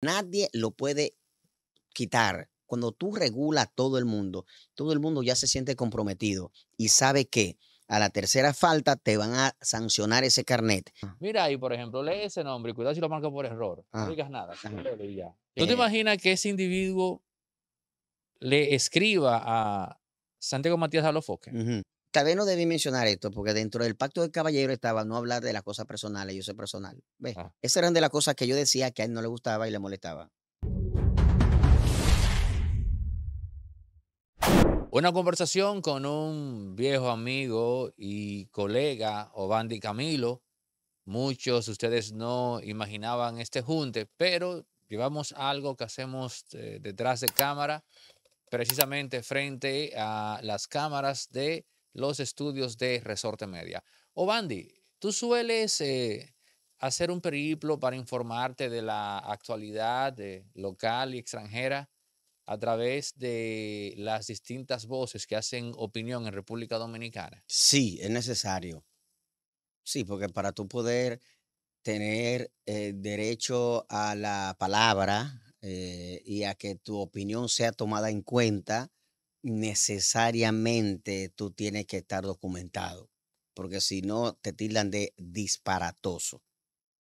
Nadie lo puede quitar. Cuando tú regulas todo el mundo, todo el mundo ya se siente comprometido y sabe que a la tercera falta te van a sancionar ese carnet. Ah. Mira ahí, por ejemplo, lee ese nombre cuidado si lo marca por error. No ah. digas nada. Ah. ¿Tú te eh. imaginas que ese individuo le escriba a Santiago Matías Alofoque? Uh tal no debí mencionar esto, porque dentro del pacto del caballero estaba no hablar de las cosas personales, yo soy personal. ¿Ves? era ah. Esas eran de las cosas que yo decía que a él no le gustaba y le molestaba. Una conversación con un viejo amigo y colega, Obandi Camilo. Muchos de ustedes no imaginaban este junte, pero llevamos algo que hacemos eh, detrás de cámara, precisamente frente a las cámaras de los estudios de Resorte Media. Obandi, tú sueles eh, hacer un periplo para informarte de la actualidad local y extranjera a través de las distintas voces que hacen opinión en República Dominicana. Sí, es necesario. Sí, porque para tú poder tener eh, derecho a la palabra eh, y a que tu opinión sea tomada en cuenta, necesariamente tú tienes que estar documentado, porque si no te tildan de disparatoso.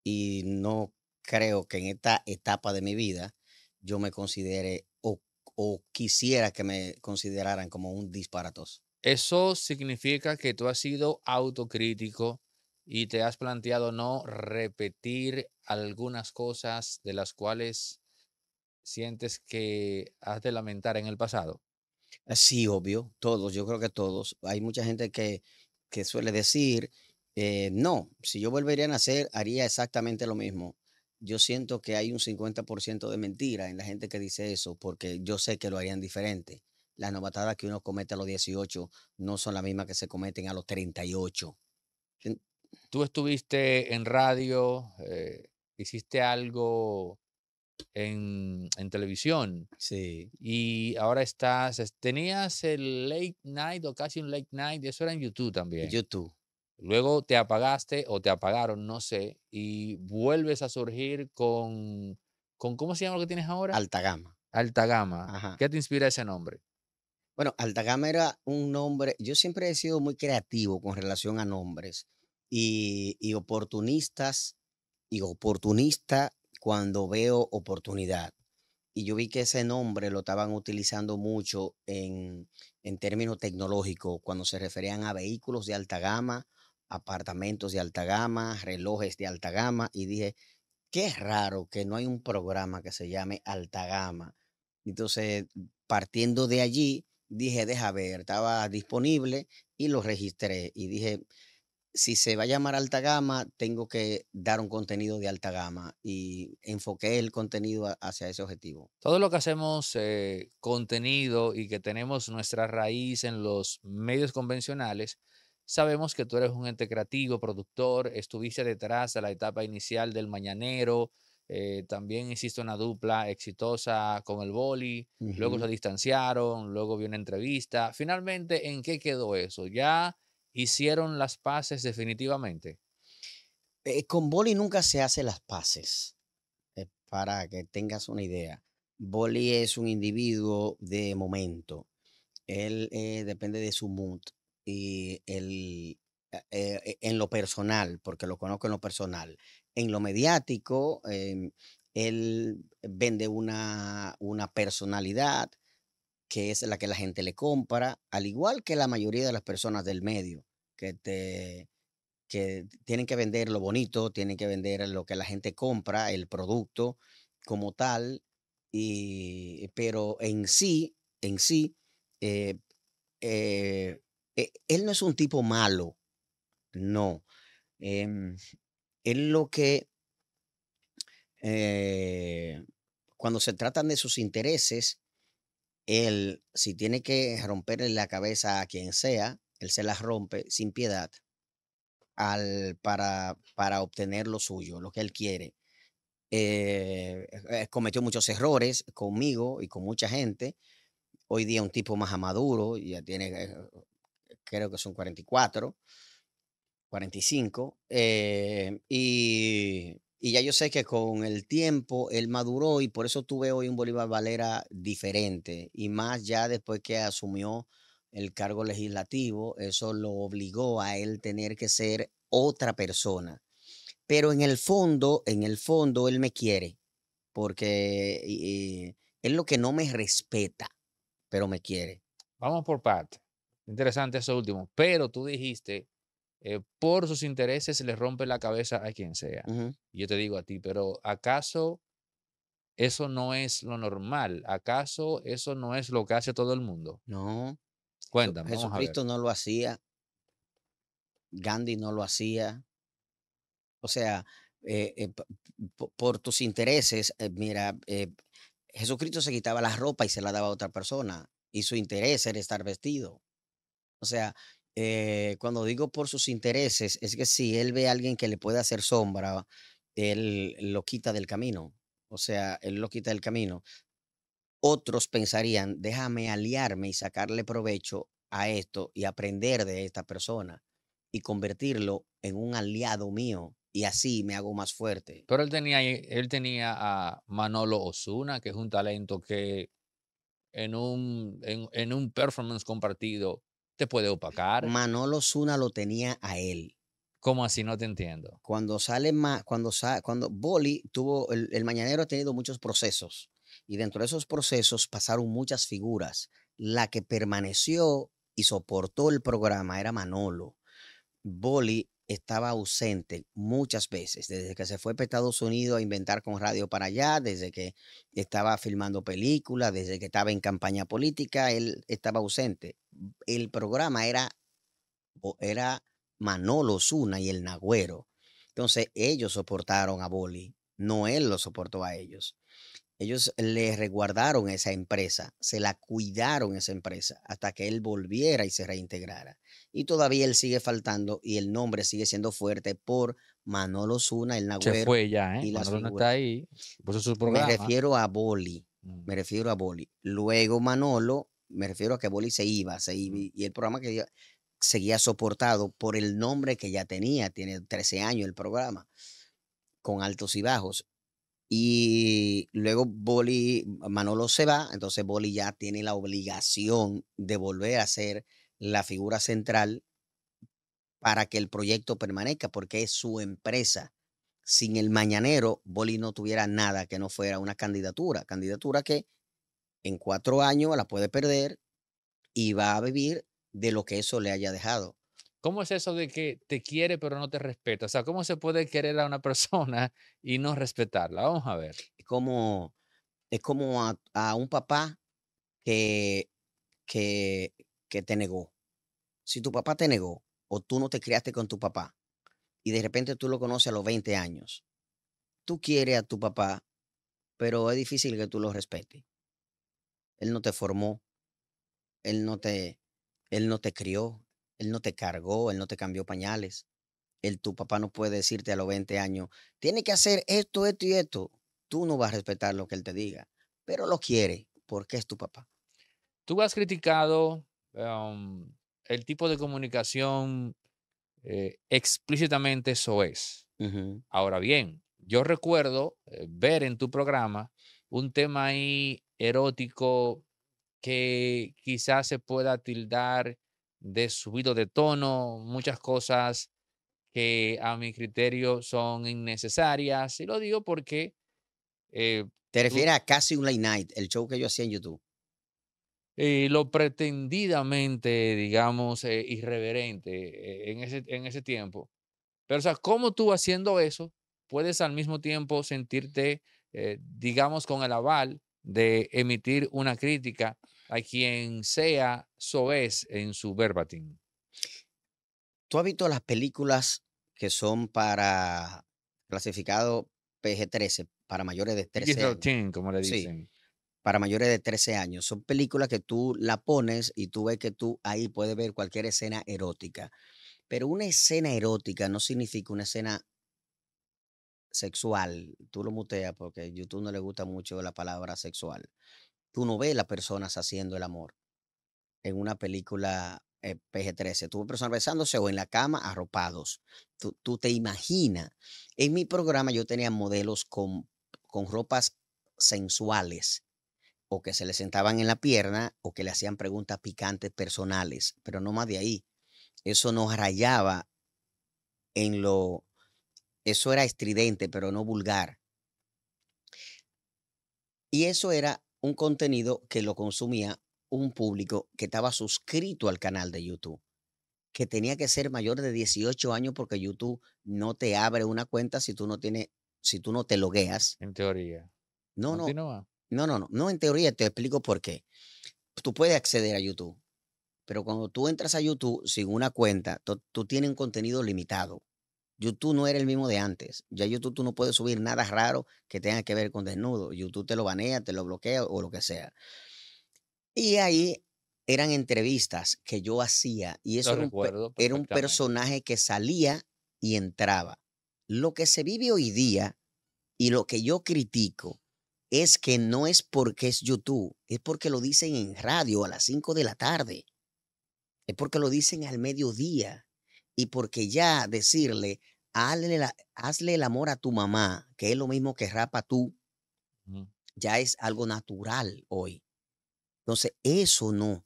Y no creo que en esta etapa de mi vida yo me considere o, o quisiera que me consideraran como un disparatoso. Eso significa que tú has sido autocrítico y te has planteado no repetir algunas cosas de las cuales sientes que has de lamentar en el pasado? Eh, sí, obvio, todos, yo creo que todos. Hay mucha gente que, que suele decir, eh, no, si yo volvería a nacer, haría exactamente lo mismo. Yo siento que hay un 50% de mentira en la gente que dice eso, porque yo sé que lo harían diferente. Las novatadas que uno comete a los 18 no son las mismas que se cometen a los 38. Tú estuviste en radio, eh, hiciste algo en, televisión. Sí. Y ahora estás, tenías el late night o casi un late night, eso era en YouTube también. YouTube. Luego te apagaste o te apagaron, no sé, y vuelves a surgir con, con ¿cómo se llama lo que tienes ahora? Alta gama. Alta gama. ¿Qué te inspira ese nombre? Bueno, Alta gama era un nombre, yo siempre he sido muy creativo con relación a nombres y, y oportunistas y oportunista cuando veo oportunidad. Y yo vi que ese nombre lo estaban utilizando mucho en, en términos tecnológicos, cuando se referían a vehículos de alta gama, apartamentos de alta gama, relojes de alta gama. Y dije, qué raro que no hay un programa que se llame alta gama. Entonces, partiendo de allí, dije, deja ver, estaba disponible y lo registré. Y dije, si se va a llamar alta gama, tengo que dar un contenido de alta gama y enfoqué el contenido hacia ese objetivo. Todo lo que hacemos eh, contenido y que tenemos nuestra raíz en los medios convencionales, sabemos que tú eres un ente creativo, productor, estuviste detrás de la etapa inicial del Mañanero, eh, también hiciste una dupla exitosa con el boli, luego se distanciaron, luego vi una entrevista. Finalmente, ¿en qué quedó eso? Ya hicieron las paces definitivamente? Eh, con Boli nunca se hace las paces, eh, para que tengas una idea. Boli es un individuo de momento. Él eh, depende de su mood y él, en lo personal, porque lo conozco en lo personal. En lo mediático, em, él vende una, una personalidad, que es la que la gente le compra, al igual que la mayoría de las personas del medio, que, te, que tienen que vender lo bonito, tienen que vender lo que la gente compra, el producto como tal, pero en sí, en sí, eh, eh, e, él no es un tipo malo, no. Em, él lo que, eh, cuando se tratan de sus intereses, él, si tiene que romperle la cabeza a quien sea, él se las rompe sin piedad al, para, para obtener lo suyo, lo que él quiere. Eh, eh, eh, cometió muchos errores conmigo y con mucha gente. Hoy día un tipo más maduro, ya tiene, creo que son 44, 45, y y ya yo sé que con el tiempo él maduró y por eso tuve hoy un Bolívar Valera diferente. Y más ya después que asumió el cargo legislativo, eso lo obligó a él tener que ser otra persona. Pero en el fondo, en el fondo, él me quiere, porque es lo que no me respeta, pero me quiere. Vamos por parte. Interesante eso último. Pero tú dijiste eh, por sus intereses le rompe la cabeza a quien sea. yo te digo a ti, pero ¿acaso eso no es lo normal? ¿Acaso eso no es lo que hace todo el mundo? No. Cuéntame. Jesucristo no lo hacía. Gandhi no lo hacía. O sea, eh, eh, por tus intereses, mira, Jesucristo se quitaba la ropa y se la daba a otra persona. Y su interés era estar vestido. O sea, eh, cuando digo por sus intereses, es que si él ve a alguien que le puede hacer sombra, él lo quita del camino. O sea, él lo quita del camino. Otros pensarían, déjame aliarme y sacarle provecho a esto y aprender de esta persona y convertirlo en un aliado mío y así me hago más fuerte. Pero él tenía, él tenía a Manolo Osuna, que es un talento que en un, en un performance compartido te puede opacar. Manolo Zuna lo tenía a él. ¿Cómo así? No te entiendo. Cuando sale más, cuando sale, cuando Boli tuvo, el, el, Mañanero ha tenido muchos procesos y dentro de esos procesos pasaron muchas figuras. La que permaneció y soportó el programa era Manolo. Boli estaba ausente muchas veces, desde que se fue para Estados Unidos a inventar con radio para allá, desde que estaba filmando películas, desde que estaba en campaña política, él estaba ausente. El programa era, era Manolo Zuna y el Nagüero. Entonces ellos soportaron a Boli, no él lo soportó a ellos. Ellos le resguardaron esa empresa, se la cuidaron esa empresa hasta que él volviera y se reintegrara. Y todavía él sigue faltando y el nombre sigue siendo fuerte por Manolo Zuna, el Nagüero. Se ¿eh? Y Manolo está ahí. Me refiero a Boli. Mm. Me refiero a Boli. Luego Manolo, me refiero a que Boli se iba, se mm. y el programa que seguía soportado por el nombre que ya tenía, tiene 13 años el programa, con altos y bajos. Y luego Boli, Manolo se va, entonces Boli ya tiene la obligación de volver a ser la figura central para que el proyecto permanezca, porque es su empresa. Sin el mañanero, Boli no tuviera nada que no fuera una candidatura, candidatura que en cuatro años la puede perder y va a vivir de lo que eso le haya dejado. ¿Cómo es eso de que te quiere pero no te respeta? O sea, ¿cómo se puede querer a una persona y no respetarla? Vamos a ver. Es como, es como a, un papá que, que, que te negó. Si tu papá te negó o tú no te criaste con tu papá y de repente tú lo conoces a los 20 años, tú quieres a tu papá, pero es difícil que tú lo respetes. Él no te formó, él no te, él no te crió, él no te cargó, él no te cambió pañales. Él, tu papá no puede decirte a los 20 años, tiene que hacer esto, esto y esto. Tú no vas a respetar lo que él te diga, pero lo quiere porque es tu papá. Tú has criticado em, el tipo de comunicación eh, explícitamente eso es. Ahora bien, yo recuerdo eh, ver en tu programa un tema ahí erótico que quizás se pueda tildar de subido de tono, muchas cosas que a mi criterio son innecesarias. Y lo digo porque... Eh, ¿Te refieres a casi un late night, el show que yo hacía en YouTube? Eh, lo pretendidamente, digamos, eh, irreverente en, ese, en ese tiempo. Pero, o sea, ¿cómo tú haciendo eso puedes al mismo tiempo sentirte, digamos, con el aval de emitir una crítica a quien sea es en su verbatim. ¿Tú has visto las películas que son para clasificado PG-13, para mayores de 13 años? como le dicen. para mayores de 13 años. Son películas que tú la pones y tú ves que tú ahí puedes ver cualquier escena erótica. Pero una escena erótica no significa una escena sexual. Tú lo muteas porque YouTube no le gusta mucho la palabra sexual tú no ves las personas haciendo el amor en una película eh, PG-13. Tú personas besándose o en la cama arropados. Tú, te imaginas. En mi programa yo tenía modelos con, con ropas sensuales o que se le sentaban en la pierna o que le hacían preguntas picantes personales, pero no más de ahí. Eso nos rayaba en lo... Eso era estridente, pero no vulgar. Y eso era un contenido que lo consumía un público que estaba suscrito al canal de YouTube, que tenía que ser mayor de 18 años porque YouTube no te abre una cuenta si tú no tienes, si tú no te logueas. En teoría. No, no. No, no, no. No en teoría, te explico por qué. Tú puedes acceder a YouTube, pero cuando tú entras a YouTube sin una cuenta, tú, tú tienes un contenido limitado. YouTube no era el mismo de antes. Ya YouTube tú no puedes subir nada raro que tenga que ver con desnudo. YouTube te lo banea, te lo bloquea o lo que sea. Y ahí eran entrevistas que yo hacía y eso era un, era un, personaje que salía y entraba. Lo que se vive hoy día y lo que yo critico es que no es porque es YouTube, es porque lo dicen en radio a las 5 de la tarde, es porque lo dicen al mediodía, y porque ya decirle, hazle, el amor a tu mamá, que es lo mismo que rapa tú, ya es algo natural hoy. Entonces, eso no.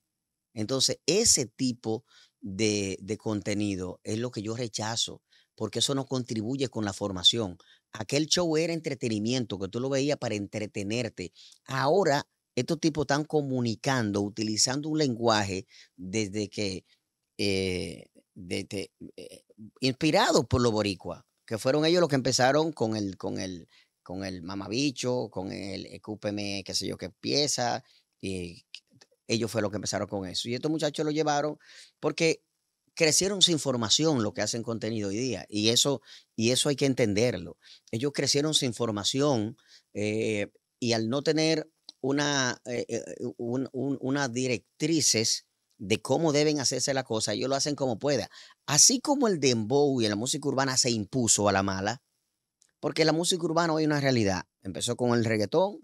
Entonces, ese tipo de, contenido es lo que yo rechazo, porque eso no contribuye con la formación. Aquel show era entretenimiento, que tú lo veías para entretenerte. Ahora, estos tipos están comunicando, utilizando un lenguaje desde que eh, eh, inspirados por los boricua que fueron ellos los que empezaron con el, con el, con el mamabicho, con el escúpeme, eh, qué sé yo, qué pieza. Y ellos fue los que empezaron con eso. Y estos muchachos lo llevaron porque crecieron sin formación lo que hacen contenido hoy día. Y eso, y eso hay que entenderlo. Ellos crecieron sin formación eh, y al no tener una, unas directrices de cómo deben hacerse la cosa, ellos lo hacen como pueda. Así como el dembow y la música urbana se impuso a la mala, porque la música urbana hoy es una realidad. Empezó con el reggaetón,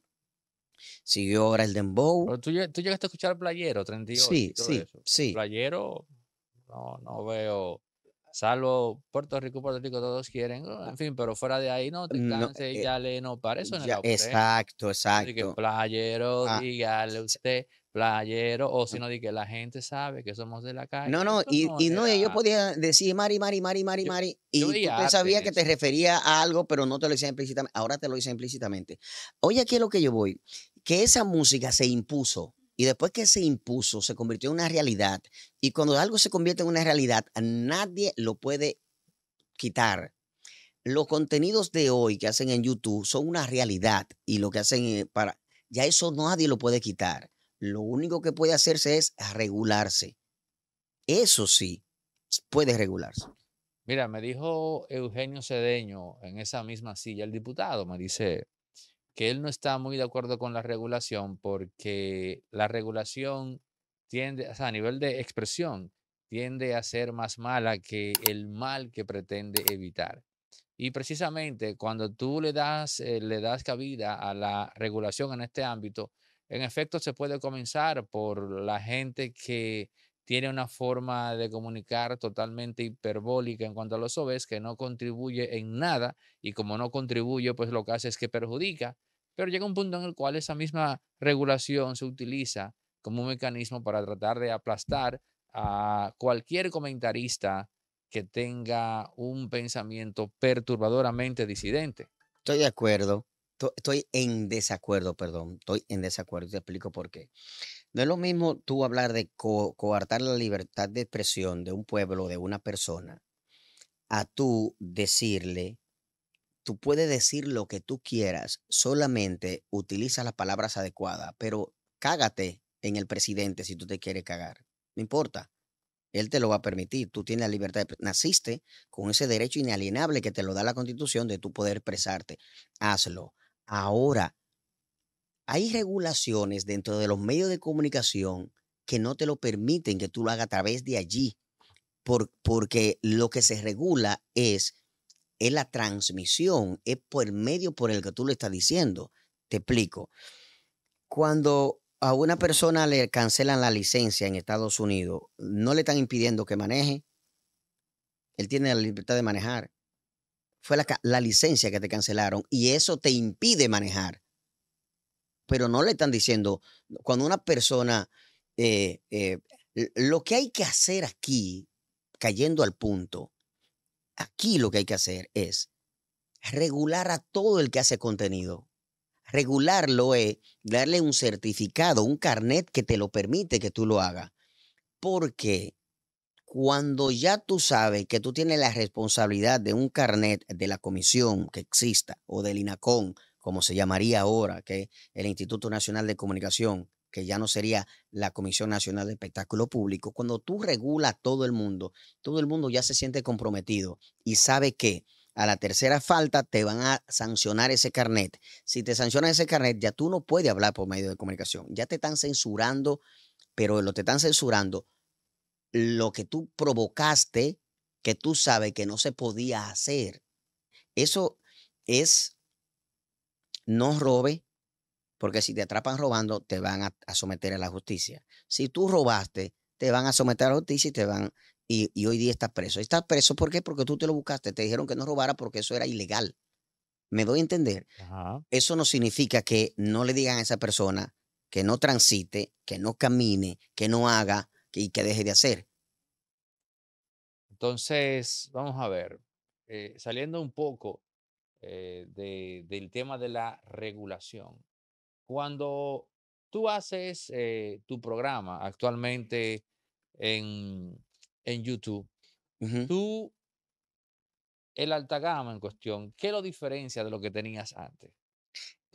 siguió ahora el dembow. Pero tú, llegaste a escuchar Playero 38. Sí, sí, sí. Playero, no, no veo. Salvo Puerto Rico, Puerto Rico, todos quieren. Uh, en fin, pero fuera de ahí, no, te no, ya eh, le no para eso. exacto, exacto. Así que playero, ah, dígale usted playero, o sino de que la gente sabe que somos de la calle. No, no, y, y yo ah. podía decir Mari, Mari, Mari, Mari, Mari, y tú sabías que te refería a algo, pero no te lo decía implícitamente, ahora te lo dice implícitamente. Oye, aquí es lo que yo voy, que esa música se impuso, y después que se impuso, se convirtió en una realidad, y cuando algo se convierte en una realidad, nadie lo puede quitar los contenidos de hoy que hacen en YouTube son una realidad y lo que hacen eh, para ya eso nadie lo puede quitar lo único que puede hacerse es regularse. Eso sí, puede regularse. Mira, me dijo Eugenio Cedeño en esa misma silla, el diputado, me dice que él no está muy de acuerdo con la regulación porque la regulación tiende, a nivel de expresión, tiende a ser más mala que el mal que pretende evitar. Y precisamente cuando tú le das, eh, le das cabida a la regulación en este ámbito, en efecto, se puede comenzar por la gente que tiene una forma de comunicar totalmente hiperbólica en cuanto a los OBS, que no contribuye en nada y como no contribuye, pues lo que hace es que perjudica, pero llega un punto en el cual esa misma regulación se utiliza como un mecanismo para tratar de aplastar a cualquier comentarista que tenga un pensamiento perturbadoramente disidente. Estoy de acuerdo estoy en desacuerdo, perdón, estoy en desacuerdo y te explico por qué. No es lo mismo tú hablar de coartar la libertad de expresión de un pueblo, o de una persona, a tú decirle, tú puedes decir lo que tú quieras, solamente utiliza las palabras adecuadas, pero cágate en el presidente si tú te quieres cagar, no importa. Él te lo va a permitir. Tú tienes la libertad. De, naciste con ese derecho inalienable que te lo da la Constitución de tu poder expresarte. Hazlo Ahora, hay regulaciones dentro de los medios de comunicación que no te lo permiten que tú lo hagas a través de allí, porque lo que se regula es, es la transmisión, es por el medio por el que tú lo estás diciendo. Te explico. Cuando a una persona le cancelan la licencia en Estados Unidos, no le están impidiendo que maneje. Él tiene la libertad de manejar fue la, licencia que te cancelaron y eso te impide manejar. Pero no le están diciendo, cuando una persona, eh, eh, lo que hay que hacer aquí, cayendo al punto, aquí lo que hay que hacer es regular a todo el que hace contenido. Regularlo es darle un certificado, un carnet que te lo permite que tú lo hagas. Porque cuando ya tú sabes que tú tienes la responsabilidad de un carnet de la comisión que exista o del INACON, como se llamaría ahora, que el Instituto Nacional de Comunicación, que ya no sería la Comisión Nacional de Espectáculo Público, cuando tú regulas todo el mundo, todo el mundo ya se siente comprometido y sabe que a la tercera falta te van a sancionar ese carnet. Si te sancionan ese carnet, ya tú no puedes hablar por medio de comunicación. Ya te están censurando, pero lo te están censurando lo que tú provocaste, que tú sabes que no se podía hacer. Eso es, no robe, porque si te atrapan robando, te van a, someter a la justicia. Si tú robaste, te van a someter a la justicia y te van, y, hoy día estás preso. Estás preso, ¿por qué? Porque tú te lo buscaste. Te dijeron que no robara porque eso era ilegal. ¿Me doy a entender? Eso no significa que no le digan a esa persona que no transite, que no camine, que no haga, y que deje de hacer. Entonces, vamos a ver, eh, saliendo un poco eh, del tema de la regulación, cuando tú haces eh, tu programa actualmente en, YouTube, tú, el alta gama en cuestión, ¿qué lo diferencia de lo que tenías antes?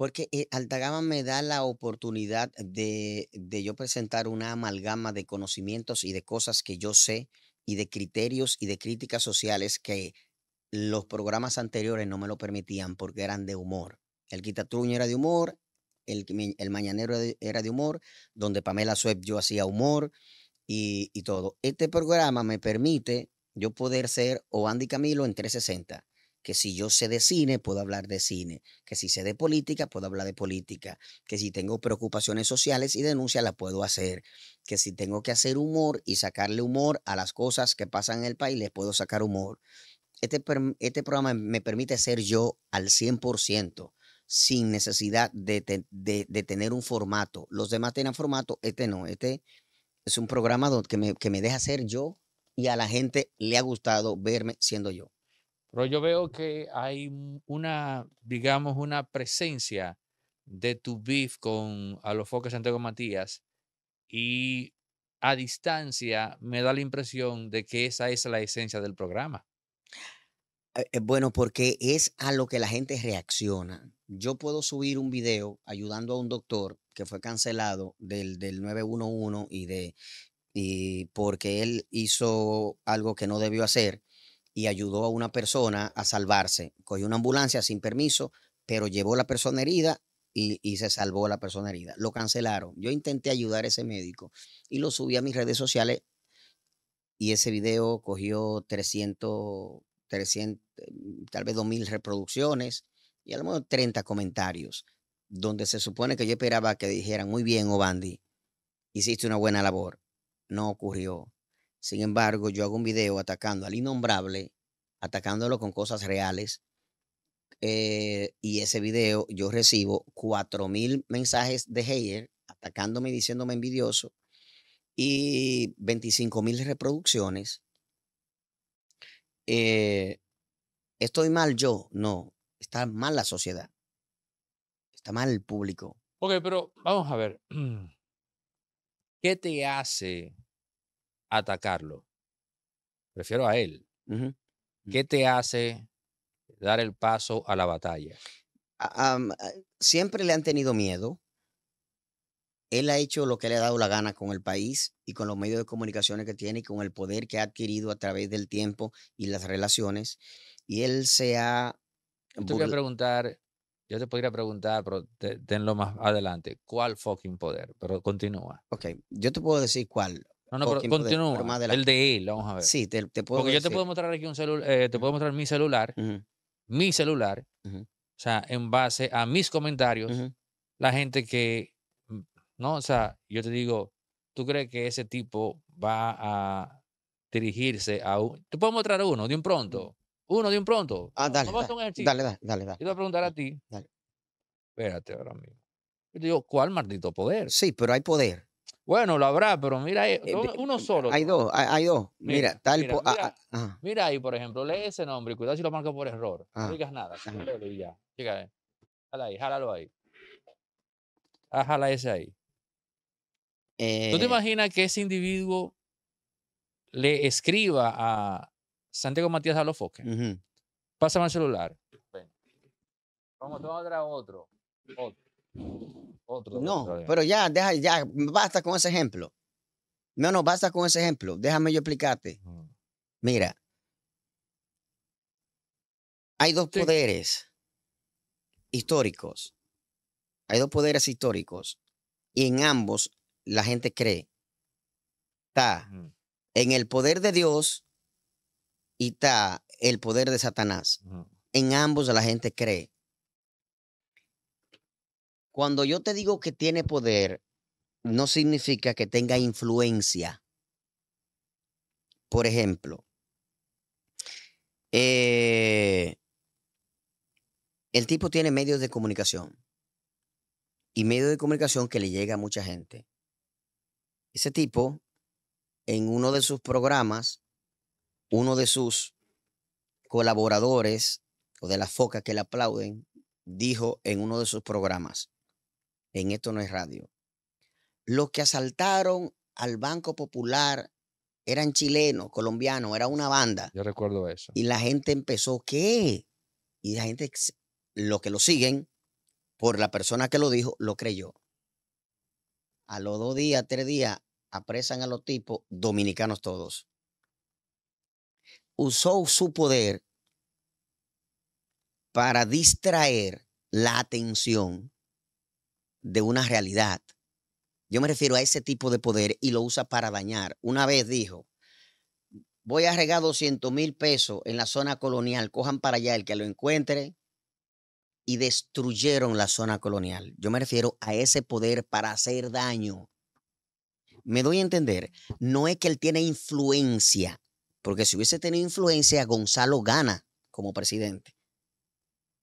porque eh, Altagama me da la oportunidad de, de yo presentar una amalgama de conocimientos y de cosas que yo sé y de criterios y de críticas sociales que los programas anteriores no me lo permitían porque eran de humor. El Quitatruño era de humor, el, el Mañanero era de humor, donde Pamela Sueb yo hacía humor y, y, todo. Este programa me permite yo poder ser o Andy Camilo en 360 que si yo sé de cine, puedo hablar de cine, que si sé de política, puedo hablar de política, que si tengo preocupaciones sociales y denuncias, la puedo hacer, que si tengo que hacer humor y sacarle humor a las cosas que pasan en el país, le puedo sacar humor. Este, este programa me permite ser yo al 100%, sin necesidad de, tener un formato. Los demás tienen formato, este no, este es un programa que me deja ser yo y a la gente le ha gustado verme siendo yo. Pero yo veo que hay una, digamos, una presencia de tu beef con a los de Santiago Matías y a distancia me da la impresión de que esa es la esencia del programa. Eh, eh, bueno, porque es a lo que la gente reacciona. Yo puedo subir un video ayudando a un doctor que fue cancelado del, 911 y de y porque él hizo algo que no debió hacer y ayudó a una persona a salvarse. Cogió una ambulancia sin permiso, pero llevó a la persona herida y, se salvó la persona herida. Lo cancelaron. Yo intenté ayudar a ese médico y lo subí a mis redes sociales y ese video cogió 300, 300 mm, tal vez 2.000 reproducciones y a lo mejor 30 comentarios, donde se supone que yo esperaba que dijeran, muy bien, Obandi, hiciste una buena labor. No ocurrió. Sin embargo, yo hago un video atacando al innombrable, atacándolo con cosas reales. Eh, y ese video yo recibo 4.000 mensajes de hater atacándome y diciéndome envidioso y 25.000 reproducciones. Eh, ¿Estoy mal yo? No, está mal la sociedad. Está mal el público. Ok, pero vamos a ver. ¿Qué te hace atacarlo. Prefiero a él. Mm. ¿Qué te hace dar el paso a la batalla? Eh, siempre le han tenido miedo. Él ha hecho lo que le ha dado la gana con el país y con los medios de comunicación que tiene y con el poder que ha adquirido a través del tiempo y las relaciones. Y él se ha... Yo te voy a preguntar, yo te podría preguntar, pero tenlo más adelante, ¿cuál fucking poder? Pero continúa. Ok, yo te puedo decir cuál. No, no, pero continúa. El de él, vamos a ver. Sí, te, puedo Porque yo te puedo mostrar aquí un celular, eh, te puedo mostrar mi celular, mi celular, o sea, en base a mis comentarios, la gente que, ¿no? O sea, yo te digo, ¿tú crees que ese tipo va a dirigirse a un... Te puedo mostrar uno, de un pronto. Uno, de un pronto. Ah, dale. dale, dale, dale, dale, Yo te voy a preguntar a ti. Dale. Espérate ahora mismo. Yo te digo, ¿cuál maldito poder? Sí, pero hay poder. Bueno, lo habrá, pero mira, eh, uno solo. Hay dos, hay, dos. Mira, tal. Mira, ah, ah, mira, ahí, por ejemplo, lee ese nombre cuidado si lo marco por error. no ah, digas nada. Eh, ahí, jálalo ahí. Ah, jala ese ahí. ¿Tú te eh. imaginas que ese individuo le escriba a Santiago Matías Alofoque? Pásame el celular. Ven. Vamos a otro, otro no, pero ya, deja, ya, basta con ese ejemplo. No, no, basta con ese ejemplo. Déjame yo explicarte. Mira, hay dos poderes históricos. Hay dos poderes históricos. Y en ambos la gente cree. Está en el poder de Dios y está el poder de Satanás. En ambos la gente cree. Cuando yo te digo que tiene poder, no significa que tenga influencia. Por ejemplo, eh, el tipo tiene medios de comunicación y medios de comunicación que le llega a mucha gente. Ese tipo, en uno de sus programas, uno de sus colaboradores o de las focas que le aplauden, dijo en uno de sus programas, en Esto no es radio. Los que asaltaron al Banco Popular eran chilenos, colombianos, era una banda. Yo recuerdo eso. Y la gente empezó, ¿qué? Y la gente, los que lo siguen, por la persona que lo dijo, lo creyó. A los dos días, tres días, apresan a los tipos, dominicanos todos. Usó su poder para distraer la atención de una realidad. Yo me refiero a ese tipo de poder y lo usa para dañar. Una vez dijo, voy a regar 200 mil pesos en la zona colonial, cojan para allá el que lo encuentre, y destruyeron la zona colonial. Yo me refiero a ese poder para hacer daño. Me doy a entender, no es que él tiene influencia, porque si hubiese tenido influencia, Gonzalo gana como presidente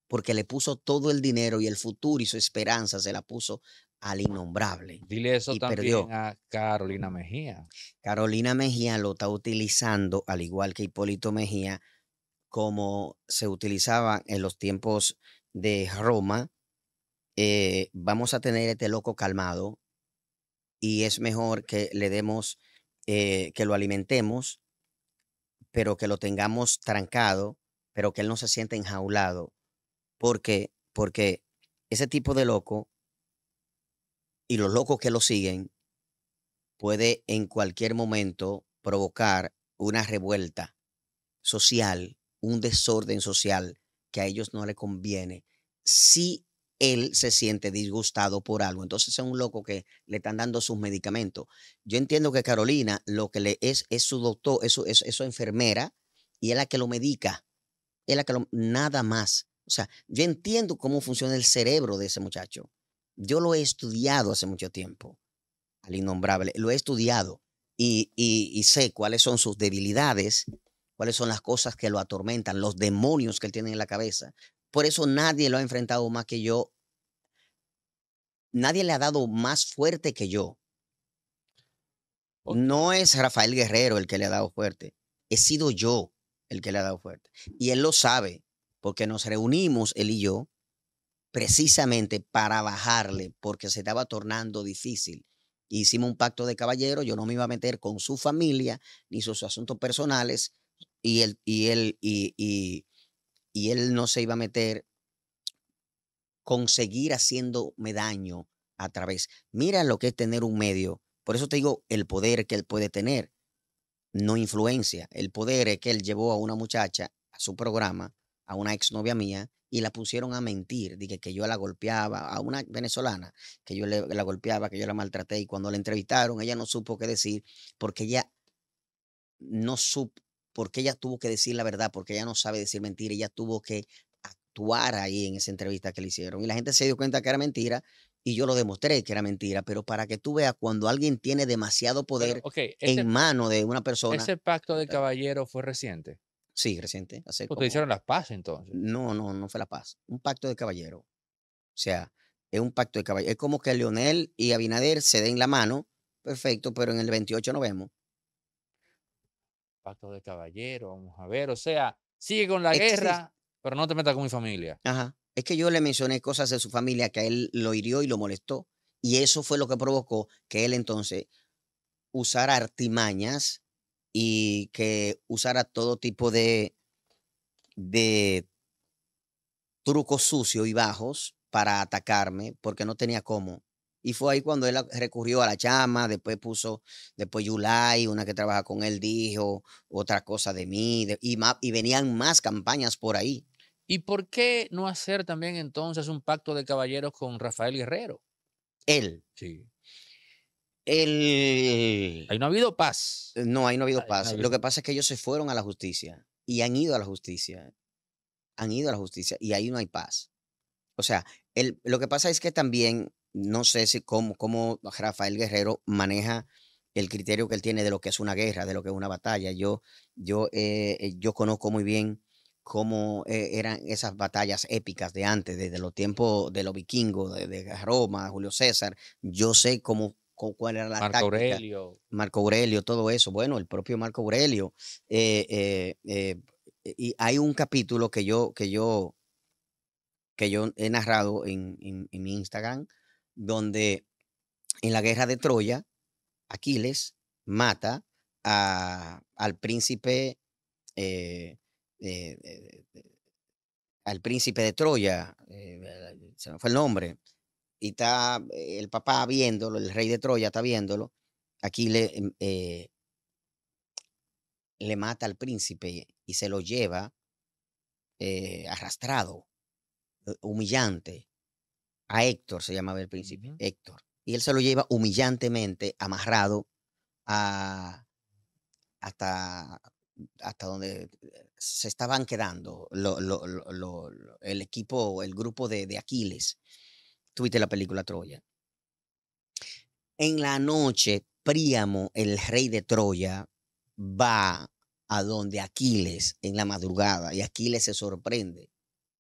porque le puso todo el dinero y el futuro y su esperanza se la puso al innombrable. Dile eso también a Carolina Mejía. Carolina Mejía lo está utilizando, al igual que Hipólito Mejía, como se utilizaba en los tiempos de Roma. Eh, vamos a tener este loco calmado y es mejor que le demos, eh, que lo alimentemos, pero que lo tengamos trancado, pero que él no se sienta enjaulado porque, porque ese tipo de loco y los locos que lo siguen puede en cualquier momento provocar una revuelta social, un desorden social que a ellos no le conviene. Si él se siente disgustado por algo, entonces es un loco que le están dando sus medicamentos. Yo entiendo que Carolina lo que le es es su doctor, es su, es, enfermera y es la que lo medica. Es la que lo, nada más. O sea, yo entiendo cómo funciona el cerebro de ese muchacho. Yo lo he estudiado hace mucho tiempo, al innombrable. Lo he estudiado y, sé cuáles son sus debilidades, cuáles son las cosas que lo atormentan, los demonios que él tiene en la cabeza. Por eso nadie lo ha enfrentado más que yo. Nadie le ha dado más fuerte que yo. No es Rafael Guerrero el que le ha dado fuerte. He sido yo el que le ha dado fuerte. Y él lo sabe porque nos reunimos, él y yo, precisamente para bajarle, porque se estaba tornando difícil. Hicimos un pacto de caballero, yo no me iba a meter con su familia ni sus asuntos personales, y él, y él, y, él no se iba a meter conseguir haciéndome daño a través. Mira lo que es tener un medio. Por eso te digo el poder que él puede tener, no influencia. El poder es que él llevó a una muchacha a su programa a una exnovia mía y la pusieron a mentir, dije que yo la golpeaba, a una venezolana, que yo la golpeaba, que yo la maltraté y cuando la entrevistaron ella no supo qué decir porque ella no supo, porque ella tuvo que decir la verdad, porque ella no sabe decir mentira, ella tuvo que actuar ahí en esa entrevista que le hicieron y la gente se dio cuenta que era mentira y yo lo demostré que era mentira, pero para que tú veas cuando alguien tiene demasiado poder en mano de una persona. Ese pacto de eh, caballero fue reciente. Sí, reciente. Hace te hicieron la paz entonces? No, no, no fue la paz. Un pacto de caballero. O sea, es un pacto de caballero. Es como que Leonel y Abinader se den la mano, perfecto, pero en el 28 no vemos. Pacto de caballero, vamos a ver. O sea, sigue con la guerra, pero no te metas con mi familia. Ajá. Es que yo le mencioné cosas de su familia que a él lo hirió y lo molestó. Y eso fue lo que provocó que él entonces usara artimañas y que usara todo tipo de, de trucos sucios y bajos para atacarme porque no tenía cómo. Y fue ahí cuando él recurrió a la chama, después puso, después Yulai, una que trabaja con él, dijo otra cosa de mí, y, y venían más campañas por ahí. ¿Y por qué no hacer también entonces un pacto de caballeros con Rafael Guerrero? Él. Sí. El... Ahí no ha habido paz. Eh, no, ahí no ha habido paz. Lo que pasa es que ellos se fueron a la justicia y han ido a la justicia. Han ido a la justicia y ahí no hay paz. O sea, lo que pasa es que también no sé si cómo, Rafael Guerrero maneja el criterio que él tiene de lo que es una guerra, de lo que es una batalla. Yo, yo, eh, eh, yo conozco muy bien cómo eran esas batallas épicas de antes, desde los tiempos de los vikingos, de, de, Roma, Julio César. Yo sé cómo cuál era la Marco Aurelio. Marco Aurelio, todo eso. Bueno, el propio Marco Aurelio. Eh, eh, eh, y hay un capítulo que yo, que yo, que yo he narrado en, mi Instagram, donde en la guerra de Troya, Aquiles mata al príncipe al príncipe de Troya, se me fue el nombre, y está eh, el papá viéndolo, el rey de Troya está viéndolo, aquí le, em, eh, le mata al príncipe y se lo lleva eh, arrastrado, humillante, a Héctor se llamaba el príncipe, Héctor, y él se lo lleva humillantemente amarrado a, hasta, hasta donde se estaban quedando el equipo, el grupo de, de Aquiles tuviste la película Troya. En la noche, Príamo, el rey de Troya, va a donde Aquiles en la madrugada y Aquiles se sorprende.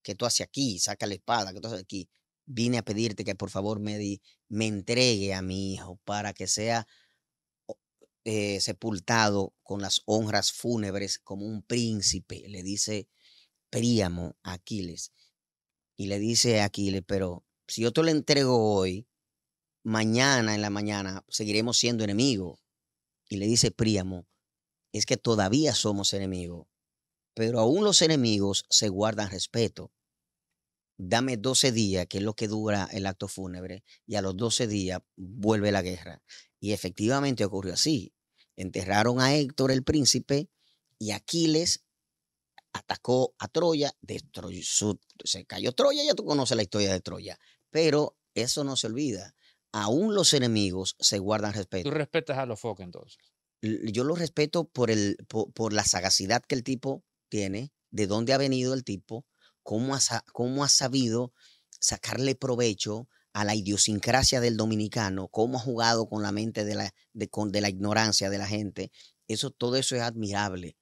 que tú haces aquí? Saca la espada, que tú haces aquí? Vine a pedirte que por favor me, di, me entregue a mi hijo para que sea eh, sepultado con las honras fúnebres como un príncipe, le dice Príamo a Aquiles. Y le dice a Aquiles, pero si yo te lo entrego hoy, mañana en la mañana seguiremos siendo enemigos. Y le dice Príamo, es que todavía somos enemigos, pero aún los enemigos se guardan respeto. Dame 12 días, que es lo que dura el acto fúnebre, y a los 12 días vuelve la guerra. Y efectivamente ocurrió así. Enterraron a Héctor el príncipe y Aquiles atacó a Troya, destruyó, se cayó Troya, ya tú conoces la historia de Troya. Pero eso no se olvida. Aún los enemigos se guardan respeto. ¿Tú respetas a los Fox entonces? Yo lo respeto por, el, por, la sagacidad que el tipo tiene, de dónde ha venido el tipo, cómo ha, ha sabido sacarle provecho a la idiosincrasia del dominicano, cómo ha jugado con la mente de la, la ignorancia de la gente. Eso, todo eso es admirable.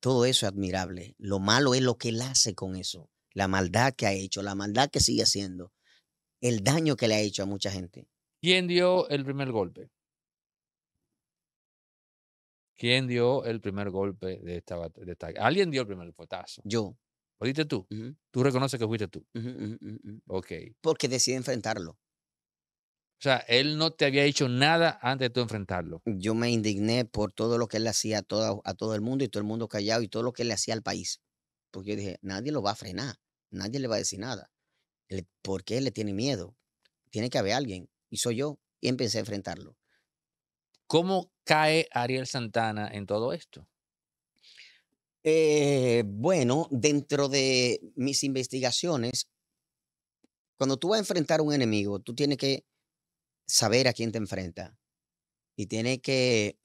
Todo eso es admirable. Lo malo es lo que él hace con eso la maldad que ha hecho, la maldad que sigue haciendo, el daño que le ha hecho a mucha gente. ¿Quién dio el primer golpe? ¿Quién dio el primer golpe de esta, de Alguien dio el primer potazo. Yo. ¿Lo tú? Tú reconoces que fuiste tú. ok. Porque decide enfrentarlo. O sea, él no te había hecho nada antes de tú enfrentarlo. Yo me indigné por todo lo que él hacía a todo, a todo el mundo y todo el mundo callado y todo lo que él hacía al país. Porque yo dije, nadie lo va a frenar nadie le va a decir nada. ¿Por qué le tiene miedo? Tiene que haber alguien, y soy yo, y empecé a enfrentarlo. ¿Cómo cae Ariel Santana en todo esto? Eh, bueno, dentro de mis investigaciones, cuando tú vas a enfrentar a un enemigo, tú tienes que saber a quién te enfrenta y tienes que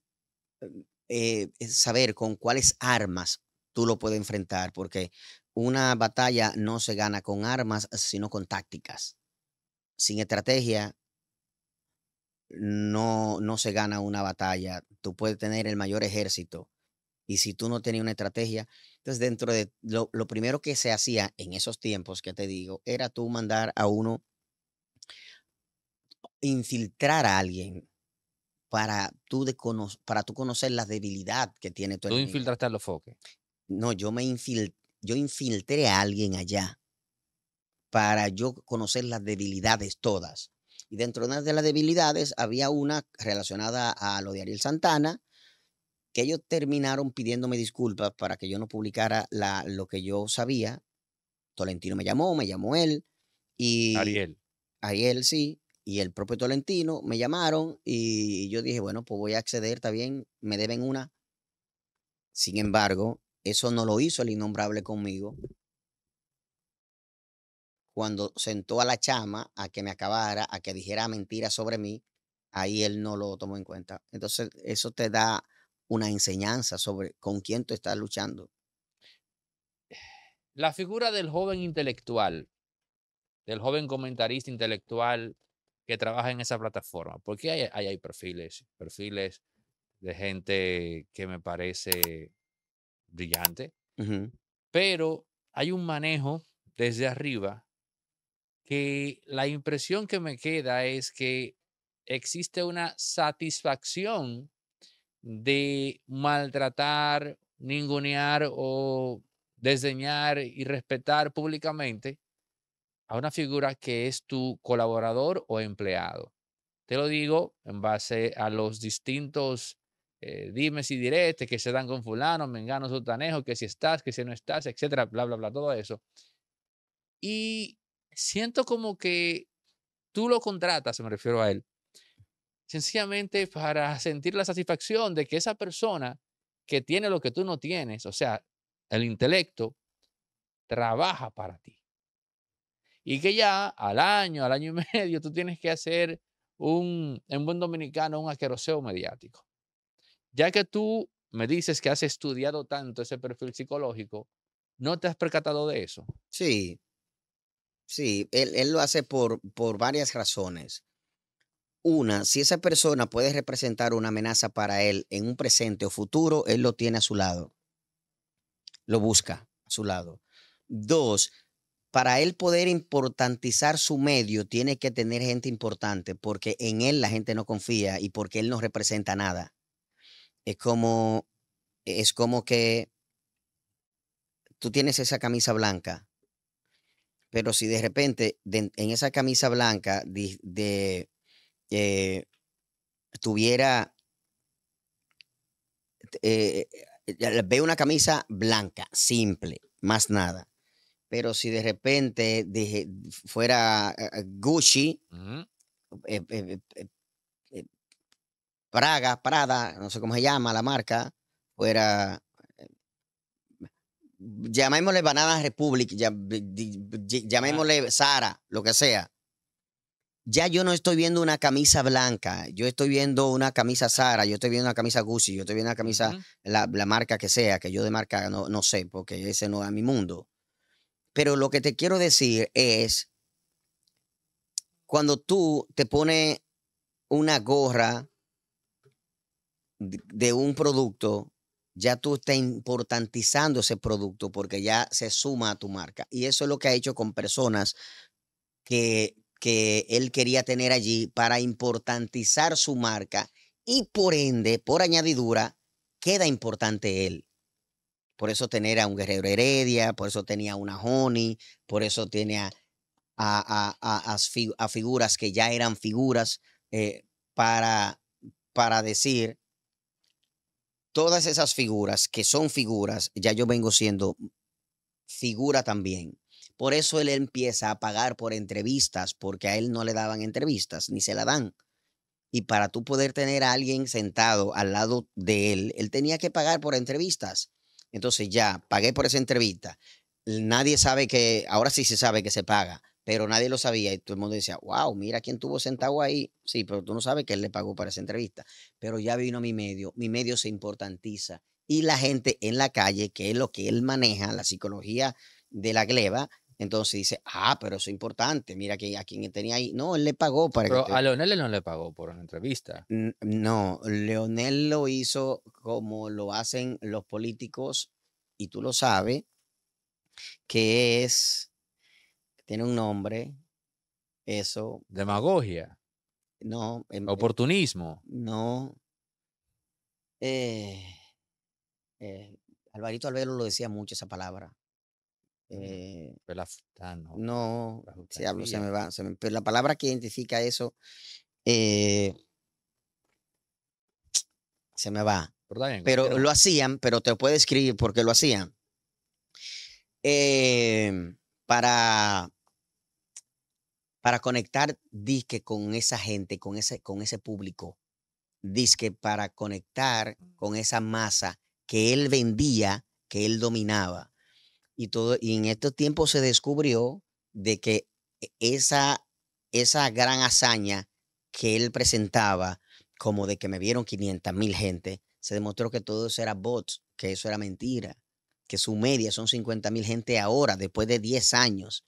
eh, eh, saber con cuáles armas tú lo puedes enfrentar, porque una batalla no se gana con armas, sino con tácticas. Sin estrategia, no, no se gana una batalla. Tú puedes tener el mayor ejército y si tú no tenías una estrategia, entonces dentro de lo, primero que se hacía en esos tiempos que te digo, era tú mandar a uno infiltrar a alguien para tú, para tú conocer la debilidad que tiene tu Tú infiltraste a los No, yo me infiltré yo infiltré a alguien allá para yo conocer las debilidades todas. Y dentro de, una de las debilidades había una relacionada a lo de Ariel Santana, que ellos terminaron pidiéndome disculpas para que yo no publicara la, lo que yo sabía. Tolentino me llamó, me llamó él. Y Ariel. Ariel, sí. Y el propio Tolentino me llamaron y yo dije, bueno, pues voy a acceder, también. me deben una. Sin embargo, eso no lo hizo el innombrable conmigo. Cuando sentó a la chama a que me acabara, a que dijera mentiras sobre mí, ahí él no lo tomó en cuenta. Entonces, eso te da una enseñanza sobre con quién tú estás luchando. La figura del joven intelectual, del joven comentarista intelectual que trabaja en esa plataforma, porque hay, hay, hay perfiles, perfiles de gente que me parece brillante, pero hay un manejo desde arriba que la impresión que me queda es que existe una satisfacción de maltratar, ningunear o desdeñar y respetar públicamente a una figura que es tu colaborador o empleado. Te lo digo en base a los distintos eh, dime si diréte que se dan con fulano, mengano, sotanejo, que si estás, que si no estás, etcétera, bla, bla, bla, todo eso. Y siento como que tú lo contratas, me refiero a él, sencillamente para sentir la satisfacción de que esa persona que tiene lo que tú no tienes, o sea, el intelecto, trabaja para ti. Y que ya al año, al año y medio, tú tienes que hacer un, en buen dominicano, un aqueroseo mediático ya que tú me dices que has estudiado tanto ese perfil psicológico, ¿no te has percatado de eso? Sí, sí, él, lo hace por, por varias razones. Una, si esa persona puede representar una amenaza para él en un presente o futuro, él lo tiene a su lado, lo busca a su lado. Dos, para él poder importantizar su medio, tiene que tener gente importante, porque en él la gente no confía y porque él no representa nada. Es como, es como que tú tienes esa camisa blanca, pero si de repente en esa camisa blanca de, eh, tuviera, eh, eh, ve una camisa blanca, simple, más nada. Pero si de repente fuera Gucci, Praga, Prada, no sé cómo se llama la marca, fuera eh, llamémosle Banana Republic, llamémosle Sara, lo que sea. Ya yo no estoy viendo una camisa blanca, yo estoy viendo una camisa Sara, yo estoy viendo una camisa Gucci, yo estoy viendo una camisa, la, marca que sea, que yo de marca no, no sé, porque ese no es mi mundo. Pero lo que te quiero decir es, cuando tú te pones una gorra de un producto, ya tú estás importantizando ese producto porque ya se suma a tu marca. Y eso es lo que ha hecho con personas que, que él quería tener allí para importantizar su marca y por ende, por añadidura, queda importante él. Por eso tener a un Guerrero Heredia, por eso tenía una Honey, por eso tenía a, a, figuras que ya eran figuras eh, para, para decir, todas esas figuras que son figuras, ya yo vengo siendo figura también. Por eso él empieza a pagar por entrevistas, porque a él no le daban entrevistas, ni se la dan. Y para tú poder tener a alguien sentado al lado de él, él tenía que pagar por entrevistas. Entonces ya, pagué por esa entrevista. Nadie sabe que, ahora sí se sabe que se paga pero nadie lo sabía y todo el mundo decía, wow, mira quién tuvo sentado ahí. Sí, pero tú no sabes que él le pagó para esa entrevista. Pero ya vino mi medio, mi medio se importantiza y la gente en la calle, que es lo que él maneja, la psicología de la gleba, entonces dice, ah, pero eso es importante, mira que a quien tenía ahí. No, él le pagó para pero a Leonel no le pagó por una entrevista. No, Leonel lo hizo como lo hacen los políticos, y tú lo sabes, que es tiene un nombre, eso. Demagogia. No. Em, eh, Oportunismo. No. Eh, eh, Alvarito albero lo decía mucho esa palabra. No, se, me va. pero la palabra que identifica eso se me va. pero lo hacían, pero te puedo escribir porque lo hacían. Em, para para conectar disque con esa gente, con ese, con ese público. Disque para conectar mm. con esa masa que él vendía, que él dominaba. Y, todo, en estos tiempos se descubrió de que e, esa, esa gran hazaña que él presentaba, como de que me vieron 500 mil gente, se demostró que todo eso era bots, que eso era mentira, que su media son 50 mil gente ahora, después de 10 años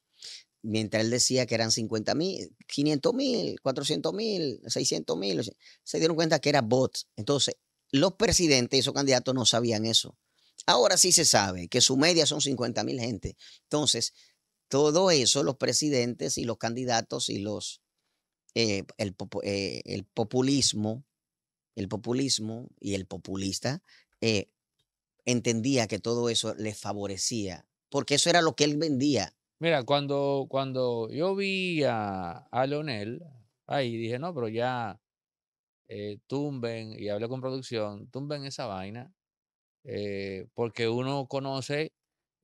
mientras él decía que eran 50 mil, 500 mil, 400 mil, 600 mil, se dieron cuenta que era bots. Entonces, los presidentes y esos candidatos no sabían eso. Ahora sí se sabe que su media son 50 mil gente. Entonces, todo eso, los presidentes y los candidatos y los eh, eh, el, populismo, el populismo y el populista eh, entendía que todo eso les favorecía, porque eso era lo que él vendía. Mira, cuando, cuando yo vi a, Leonel, ahí dije, no, pero ya eh, tumben, y hablé con producción, tumben esa vaina, eh, porque uno conoce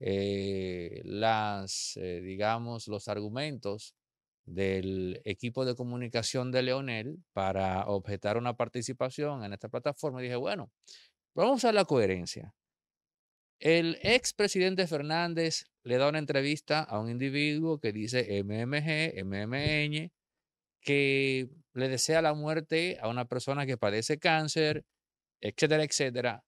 eh, las, digamos, los argumentos del equipo de comunicación de Leonel para objetar una participación en esta plataforma. Y dije, bueno, vamos a la coherencia. El expresidente Fernández le da una entrevista a un individuo que dice MMG, MMN, que le desea la muerte a una persona que padece cáncer, etcétera, etcétera.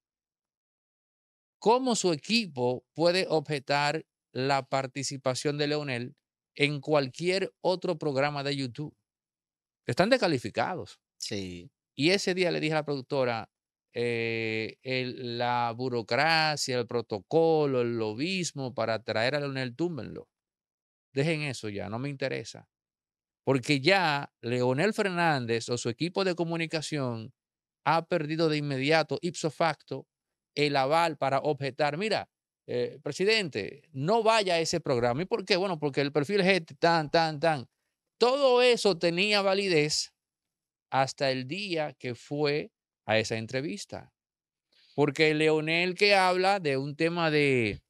¿Cómo su equipo puede objetar la participación de Leonel en cualquier otro programa de YouTube? Están descalificados. Sí. Y ese día le dije a la productora, eh, la burocracia, el protocolo, el lobismo para traer a Leonel, túmbenlo. Dejen eso ya, no me interesa. Porque ya Leonel Fernández o su equipo de comunicación ha perdido de inmediato, ipso facto, el aval para objetar. Mira, eh, presidente, no vaya a ese programa. ¿Y por qué? Bueno, porque el perfil es este, tan, tan, tan. Todo eso tenía validez hasta el día que fue a esa entrevista. Porque Leonel que habla de un tema de...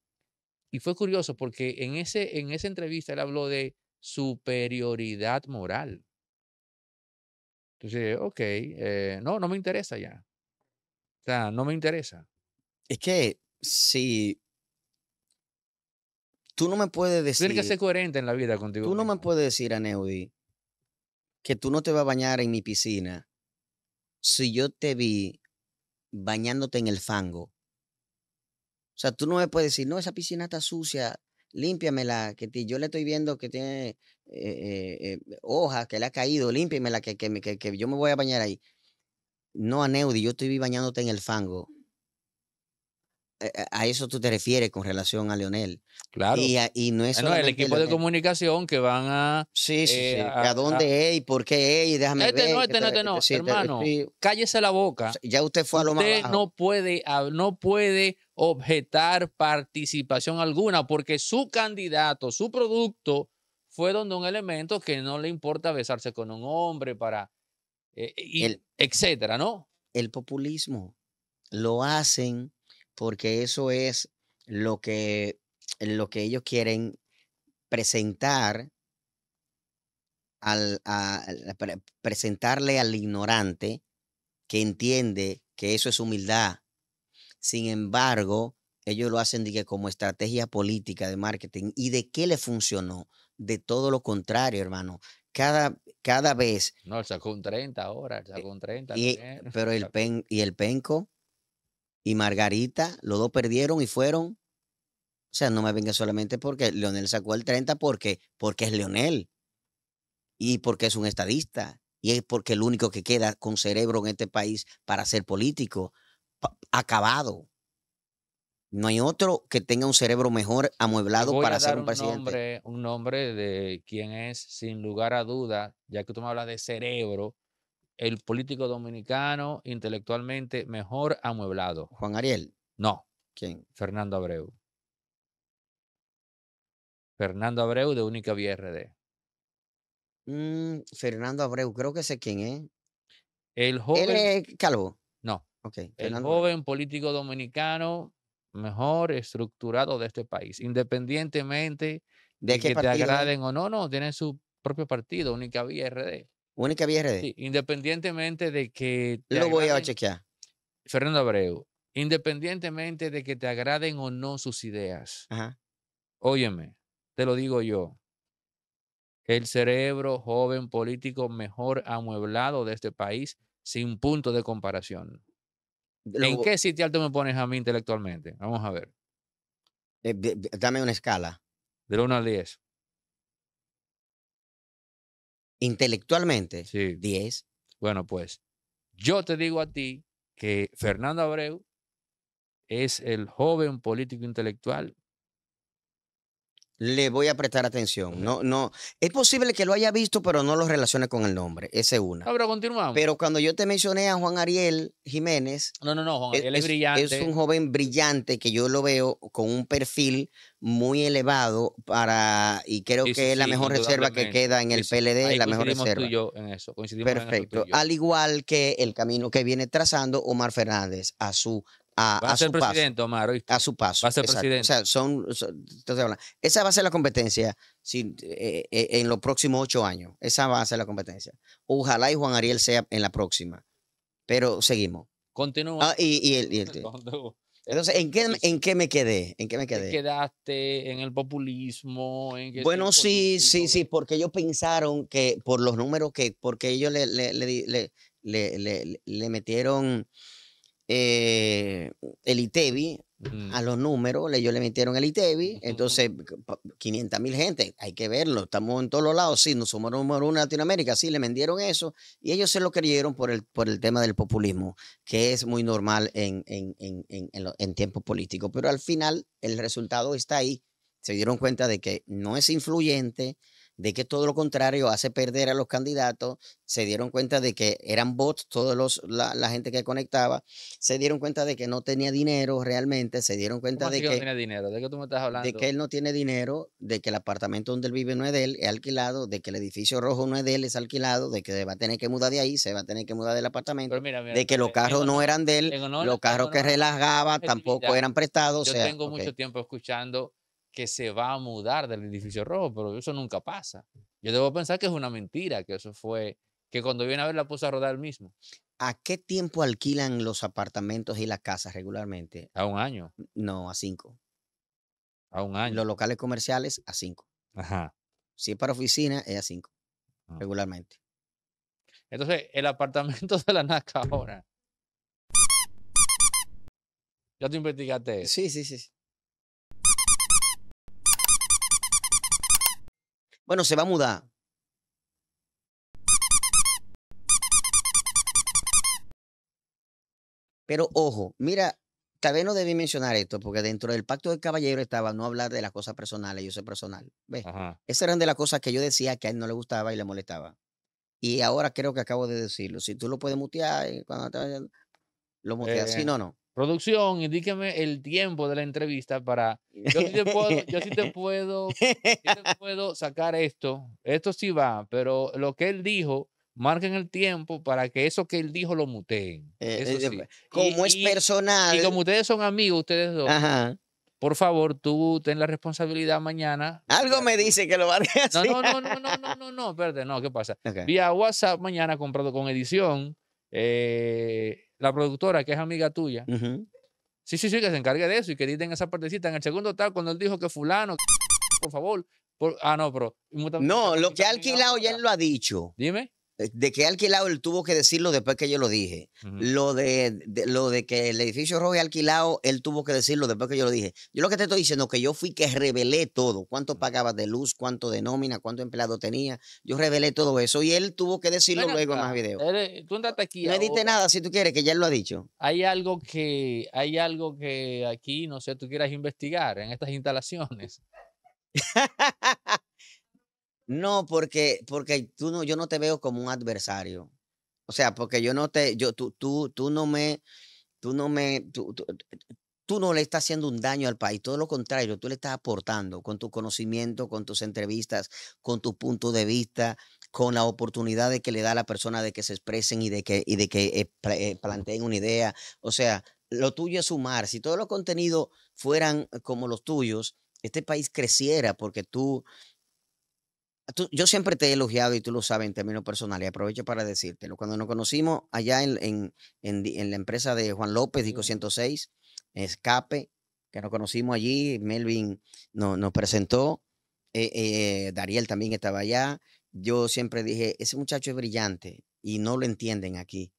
Y fue curioso porque en, ese, en esa entrevista él habló de superioridad moral. Entonces, ok, eh, no, no me interesa ya. O sea, no me interesa. Es que si tú no me puedes decir. que coherente en la vida contigo. Tú no me puedes decir a que tú no te vas a bañar en mi piscina si yo te vi bañándote en el fango, o sea, tú no me puedes decir, no, esa piscina está sucia, límpiamela, que yo le estoy viendo que tiene eh, eh, eh, hojas, que le ha caído, límpiamela, que, que, que, yo me voy a bañar ahí. No, Aneudi, yo te vi bañándote en el fango. Eh, eh, a eso tú te refieres con relación a Leonel. Claro. Y, no es el equipo de comunicación que van a. Sí, sí, eh, sí. A, dónde es y por qué es? Y déjame este No, este no, este no. hermano, cállese la boca. Ya usted fue a lo más. Usted no puede, no puede objetar participación alguna porque su candidato, su producto, fue donde un elemento que no le importa besarse con un hombre para. etcétera, ¿no? El populismo. Lo hacen porque eso es lo que, lo que ellos quieren presentar al, presentarle al ignorante que entiende que eso es humildad. Sin embargo, ellos lo hacen como estrategia política de marketing. ¿Y de qué le funcionó? De todo lo contrario, hermano. Cada, cada vez. No, sacó un 30 ahora, eh, sacó un 30. pero el pen, y el penco y Margarita, los dos perdieron y fueron. O sea, no me venga solamente porque Leonel sacó el 30 porque, porque es Leonel y porque es un estadista y es porque el único que queda con cerebro en este país para ser político, acabado. No hay otro que tenga un cerebro mejor amueblado para ser un presidente. un nombre de quien es, sin lugar a duda, ya que tú me hablas de cerebro, el político dominicano intelectualmente mejor amueblado. Juan Ariel. No. ¿Quién? Fernando Abreu. Fernando Abreu de Única Vía mm, Fernando Abreu, creo que sé quién es. El joven. El calvo? No. el joven político dominicano mejor estructurado de este país, independientemente de, que te agraden o no, no, tiene su propio partido, Única Vía Única vía independientemente de que. Lo voy a chequear. Fernando Abreu, independientemente de que te agraden o no sus ideas, óyeme, te lo digo yo. El cerebro joven político mejor amueblado de este país, sin punto de comparación. ¿En qué sitio alto me pones a mí intelectualmente? Vamos a ver. Eh, dame una escala. de 1 al 10 intelectualmente, 10. Bueno, pues yo te digo a ti que Fernando Abreu es el joven político intelectual le voy a prestar atención. No, no. Es posible que lo haya visto, pero no lo relacione con el nombre. Ese es una. pero continuamos. Pero cuando yo te mencioné a Juan Ariel Jiménez. No, no, no. Juan e Ariel es, brillante. Es un joven brillante que yo lo veo con un perfil muy elevado para. Y creo que es la mejor reserva que queda en el PLD. Ahí la mejor reserva. Tú y yo en eso. Perfecto. En eso Al igual que el camino que viene trazando Omar Fernández a su a, va a, ser su presidente, paso, Omar, A su paso. Va a ser presidente. O sea, son, esa va a ser la competencia eh, eh, en los próximos ocho años. Esa va a ser la competencia. Ojalá y Juan Ariel sea en la próxima. Pero seguimos. Continúa. Ah, y, entonces, ¿en qué, ¿en qué me quedé? ¿En qué me quedé? quedaste en el populismo? bueno, sí, sí, sí, porque ellos pensaron que por los números que, porque ellos le, le, le, le metieron eh, el ITEBI e a los números, ellos le metieron el ITEBI, e entonces 500 mil gente, hay que verlo, estamos en todos los lados, sí, nos somos número uno en Latinoamérica, sí, le vendieron eso y ellos se lo creyeron por el, por el tema del populismo, que es muy normal en, en, en, en tiempo político, pero al final el resultado está ahí, se dieron cuenta de que no es influyente, de que todo lo contrario hace perder a los candidatos, se dieron cuenta de que eran bots todos la, gente que conectaba, se dieron cuenta de que no tenía dinero realmente, se dieron cuenta de que, no tiene dinero, de tú me estás hablando, de que él no tiene dinero, de que el apartamento donde él vive no es de él, es alquilado, de que el edificio rojo no es de él, es alquilado, de que va a tener que mudar de ahí, se va a tener que mudar del apartamento, de que los carros no eran de él, los carros que relajaba tampoco eran prestados, yo tengo mucho tiempo escuchando que se va a mudar del edificio rojo, pero eso nunca pasa. Yo debo pensar que es una mentira, que eso fue, que cuando viene a ver la puse a rodar el mismo. ¿A qué tiempo alquilan los apartamentos y las casas regularmente? A un año. No, a cinco. A un año. Los locales comerciales a cinco. Ajá. Si es para oficina, es a cinco, ah. regularmente. Entonces, el apartamento de la NACA ahora. Ya te investigaste Sí, sí, sí. Bueno, se va a mudar. Pero ojo, mira, tal vez no debí mencionar esto, porque dentro del pacto del caballero estaba no hablar de las cosas personales, yo soy personal. ¿Ves? Esas eran de las cosas que yo decía que a él no le gustaba y le molestaba. Y ahora creo que acabo de decirlo. Si tú lo puedes mutear, eh, cuando te... lo muteas. si eh, no, no. Producción, indíqueme el tiempo de la entrevista para. Yo sí te puedo, yo sí te puedo, te puedo sacar esto. Esto sí va, pero lo que él dijo, marquen el tiempo para que eso que él dijo lo muteen. Eh, eh, como es personal. Y, como ustedes son amigos, ustedes dos. Por favor, tú ten la responsabilidad mañana. Algo me dice que lo marque así. No, no, no, no, no, no, no, espérate, no, ¿qué pasa? Okay. Vía WhatsApp mañana comprado con edición. Eh, la productora, que es amiga tuya, sí, sí, sí, que se encargue de eso y que en esa partecita. En el segundo tal, cuando él dijo que fulano, por favor, por, ah, no, pero... No, lo que ha alquilado ya él lo ha dicho. Dime. Eh, de que alquilado, él tuvo que decirlo después que yo lo dije. lo, de, lo de que el edificio rojo es alquilado, él tuvo que decirlo después que yo lo dije. Yo lo que te estoy diciendo es que yo fui que revelé todo. Cuánto pagaba de luz, cuánto de nómina, cuánto empleado tenía. Yo revelé todo eso y él tuvo que decirlo luego en más ah, videos. Tú andate aquí. No nada si tú quieres, que ya él lo ha dicho. Hay algo que, hay algo que aquí, no sé, tú quieras investigar en estas instalaciones. No, porque, porque tú no, yo no te veo como un adversario. O sea, porque yo no te, yo, tú, tú, tú no me, tú no me, tú, no le estás haciendo un daño al país, todo lo contrario, tú le estás aportando con tu conocimiento, con tus entrevistas, con tu punto de vista, con la oportunidad de que le da a la persona de que se expresen y de que, y de que eh, eh, planteen una idea. O sea, lo tuyo es sumar. Si todos los contenidos fueran como los tuyos, este país creciera porque tú yo siempre te he elogiado y tú lo sabes en términos personales. Aprovecho para decírtelo. Cuando nos conocimos allá en, en, en, la empresa de Juan López, Dico 106, Escape, que nos conocimos allí, Melvin no, nos presentó, eh, eh, Dariel también estaba allá. Yo siempre dije, ese muchacho es brillante y no lo entienden aquí.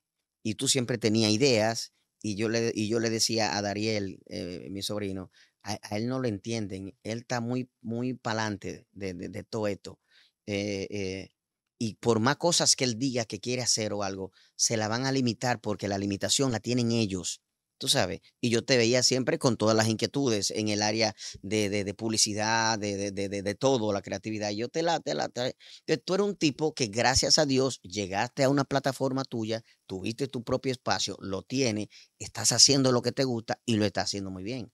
Y tú siempre tenías ideas y yo le, y yo le decía a Dariel, eh, mi sobrino, a, él no lo entienden, él está muy, muy pa'lante de, de, de todo esto eh, eh, y por más cosas que él diga que quiere hacer o algo, se la van a limitar porque la limitación la tienen ellos. Tú sabes, y yo te veía siempre con todas las inquietudes en el área de, publicidad, de, todo, la creatividad. Yo te la, te eh, Tú eres un tipo que gracias a Dios llegaste a una plataforma tuya, tuviste tu propio espacio, lo tienes, estás haciendo lo que te gusta y lo estás haciendo muy bien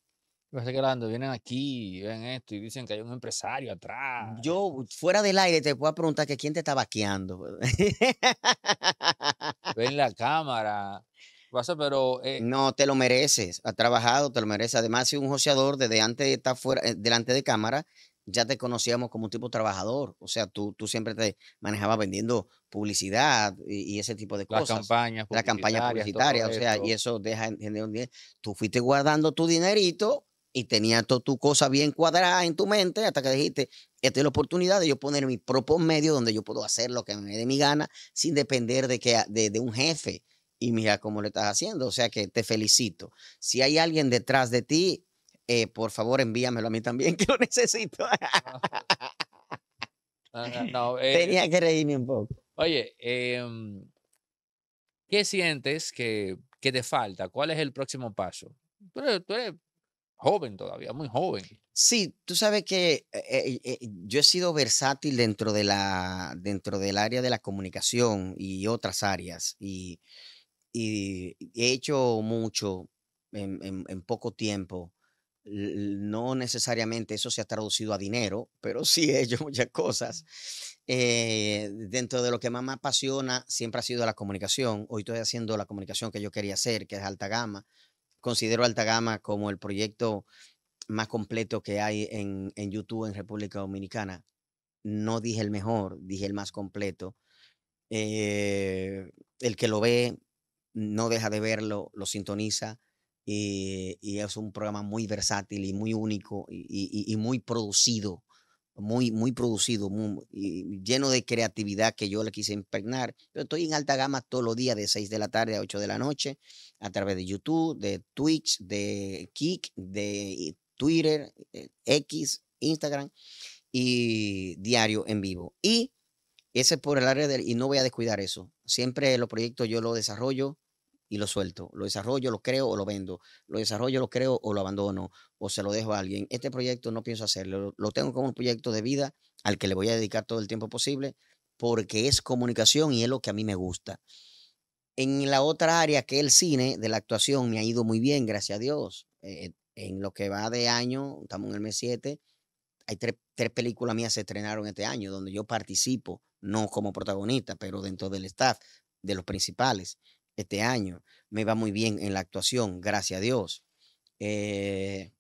vienen aquí y ven esto y dicen que hay un empresario atrás. Yo, fuera del aire, te puedo preguntar que quién te está vaqueando. Pues. Ven la cámara. Pasa, pero. Eh, no, te lo mereces. Ha trabajado, te lo mereces. Además, si un joseador desde antes de estar fuera, eh, delante de cámara, ya te conocíamos como un tipo trabajador. O sea, tú, tú siempre te manejabas vendiendo publicidad y, ese tipo de cosas. Las campañas publicitarias. La campaña publicitaria, o sea, y eso deja en, en, Tú fuiste guardando tu dinerito y tenía todo tu cosa bien cuadrada en tu mente hasta que dijiste, esta es la oportunidad de yo poner mi propio medio donde yo puedo hacer lo que me dé mi gana sin depender de, que, de, un jefe. Y mira cómo lo estás haciendo. O sea que te felicito. Si hay alguien detrás de ti, eh, por favor envíamelo a mí también, que lo necesito. Eh, eh, tenía que reírme un poco. Oye, em, ¿qué sientes que, que, te falta? ¿Cuál es el próximo paso? joven todavía, muy joven. Sí, tú sabes que eh, eh, eh, yo he sido versátil dentro, de la, dentro del área de la comunicación y otras áreas y, he hecho mucho en, poco tiempo. No necesariamente eso se ha traducido a dinero, pero sí he hecho muchas cosas. dentro de lo que más me apasiona siempre ha sido la comunicación. Hoy estoy haciendo la comunicación que yo quería hacer, que es alta gama considero Alta Gama como el proyecto más completo que hay en, YouTube en República Dominicana. No dije el mejor, dije el más completo. Eh, el que lo ve no deja de verlo, lo sintoniza y, es un programa muy versátil y muy único y muy producido muy, muy producido, y lleno de creatividad que yo le quise impregnar. Yo estoy en alta gama todos los días, de 6 de la tarde a 8 de la noche, a través de YouTube, de Twitch, de Kik, de Twitter, eh, X, Instagram y diario en vivo. Y ese es por el área del, y no voy a descuidar eso. Siempre los proyectos yo los desarrollo y lo suelto. Lo desarrollo, lo creo o lo vendo. Lo desarrollo, lo creo o lo abandono o se lo dejo a alguien. Este proyecto no pienso hacerlo. Lo tengo como un proyecto de vida al que le voy a dedicar todo el tiempo posible porque es comunicación y es lo que a mí me gusta. En la otra área que es el cine, de la actuación, me ha ido muy bien, gracias a Dios. Eh, en lo que va de año, estamos en el mes 7, hay tres, tres películas mías que se estrenaron este año donde yo participo, no como protagonista, pero dentro del staff, de los principales este año. Me va muy bien en la actuación, gracias a Dios. Eh,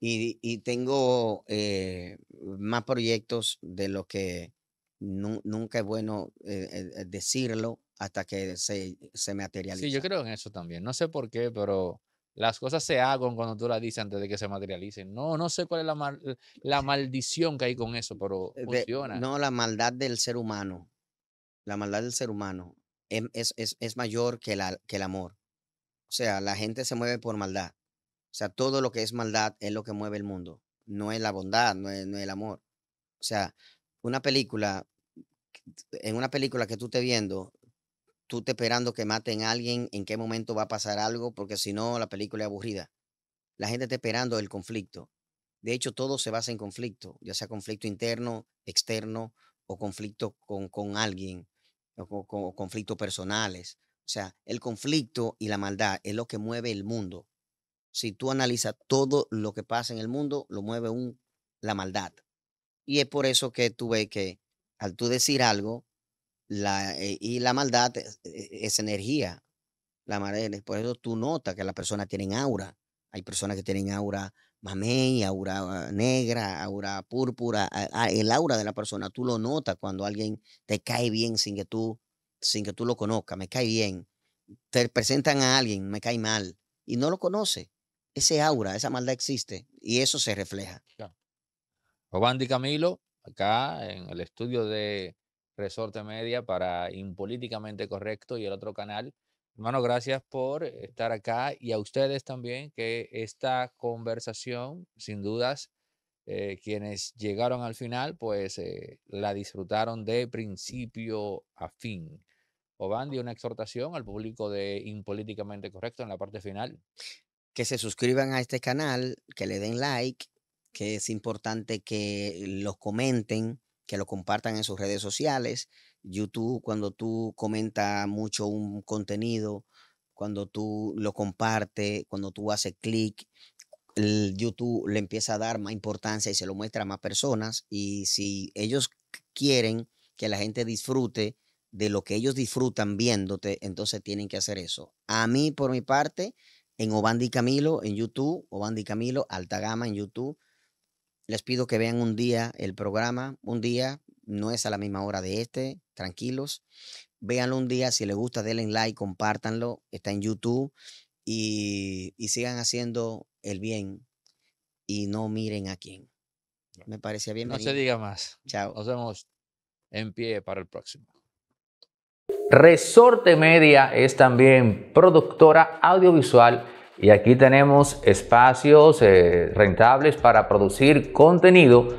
y, tengo eh, más proyectos de lo que nunca es bueno eh, decirlo hasta que se, se Sí, yo creo en eso también. No sé por qué, pero las cosas se hagan cuando tú las dices antes de que se materialicen. No, no sé cuál es la, maldición que hay con eso, pero funciona. no, la maldad del ser humano. La maldad del ser humano. Em, es, mayor que, la, que el amor. O sea, la gente se mueve por maldad. O sea, todo lo que es maldad es lo que mueve el mundo. No es la bondad, no es, el amor. O sea, una película, en una película que tú estés viendo, tú te esperando que maten a alguien, en qué momento va a pasar algo, porque si no, la película es aburrida. La gente está esperando el conflicto. De hecho, todo se basa en conflicto, ya sea conflicto interno, externo o conflicto con, con alguien o, conflictos personales. O sea, el conflicto y la maldad es lo que mueve el mundo. Si tú analizas todo lo que pasa en el mundo, lo mueve un, la maldad. Y es por eso que tú ves que al tú decir algo, la, eh, y la maldad es, e, energía. La por eso tú notas que las personas tienen aura. Hay personas que tienen aura mamey, aura negra, aura púrpura, el aura de la persona, tú lo notas cuando alguien te cae bien sin que tú, sin que tú lo conozcas, me cae bien, te presentan a alguien, me cae mal, y no lo conoce. Ese aura, esa maldad existe y eso se refleja. Camilo, acá en el estudio de Resorte Media para Impolíticamente Correcto y el otro canal Hermano, gracias por estar acá y a ustedes también que esta conversación, sin dudas, eh, quienes llegaron al final, pues eh, la disfrutaron de principio a fin. Oban una exhortación al público de Impolíticamente Correcto en la parte final. Que se suscriban a este canal, que le den like, que es importante que los comenten, que lo compartan en sus redes sociales YouTube, cuando tú comentas mucho un contenido, cuando tú lo compartes, cuando tú haces clic, YouTube le empieza a dar más importancia y se lo muestra a más personas. Y si ellos quieren que la gente disfrute de lo que ellos disfrutan viéndote, entonces tienen que hacer eso. A mí, por mi parte, en Obandi Camilo, en YouTube, Obandi Camilo, Alta Gama en YouTube, les pido que vean un día el programa, un día, no es a la misma hora de este, tranquilos. Véanlo un día, si les gusta, denle like, compártanlo, está en YouTube y, sigan haciendo el bien y no miren a quién. Me parecía bien. No se diga más. Chao. Nos vemos en pie para el próximo. Resorte Media es también productora audiovisual y aquí tenemos espacios eh, rentables para producir contenido